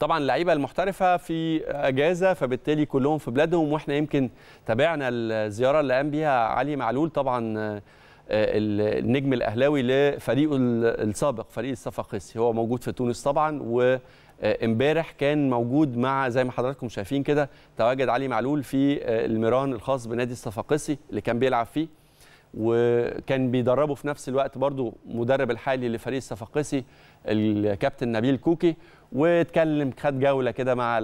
طبعا اللعيبه المحترفه في اجازه فبالتالي كلهم في بلادهم واحنا يمكن تابعنا الزياره اللي قام بيها علي معلول طبعا آه، النجم الاهلاوي لفريقه السابق فريق الصفاقسي هو موجود في تونس طبعا و امبارح كان موجود مع زي ما حضراتكم شايفين كده تواجد علي معلول في آه، الميران الخاص بنادي الصفاقسي اللي كان بيلعب فيه وكان بيدربه في نفس الوقت برضو مدرب الحالي لفريق الصفاقسي الكابتن نبيل كوكي واتكلم خد جوله كده مع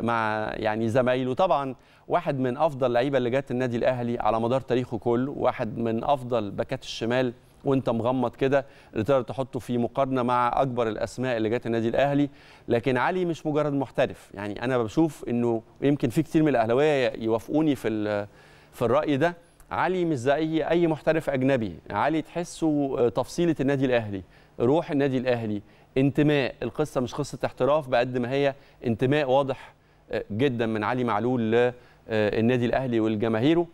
مع يعني زمايله طبعا واحد من افضل لعيبه اللي جت النادي الاهلي على مدار تاريخه كله واحد من افضل باكات الشمال وانت مغمض كده اللي تقدر تحطه في مقارنه مع اكبر الاسماء اللي جت النادي الاهلي لكن علي مش مجرد محترف يعني انا بشوف انه يمكن في كتير من الاهلاويه يوافقوني في في الراي ده علي مش زي اي محترف اجنبي علي تحسه آه، تفصيله النادي الاهلي روح النادي الاهلي انتماء القصه مش قصه احتراف بقد ما هي انتماء واضح آه، جدا من علي معلول للنادي آه، الاهلي ولجماهيره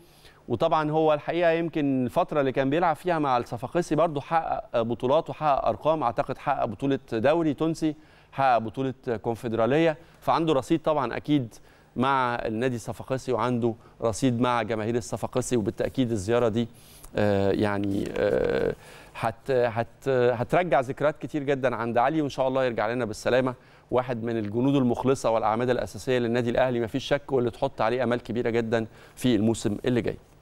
وطبعا هو الحقيقه يمكن الفتره اللي كان بيلعب فيها مع الصفاقسي برضه حقق بطولات وحقق ارقام اعتقد حقق بطوله دوري تونسي حقق بطوله كونفدراليه فعنده رصيد طبعا اكيد مع النادي الصفاقسي وعنده رصيد مع جماهير الصفاقسي وبالتاكيد الزياره دي آه، يعني آه، هت هت هترجع ذكريات كتير جدا عند علي وان شاء الله يرجع لنا بالسلامه واحد من الجنود المخلصه والاعمده الاساسيه للنادي الاهلي مفيش شك واللي تحط عليه امال كبيره جدا في الموسم اللي جاي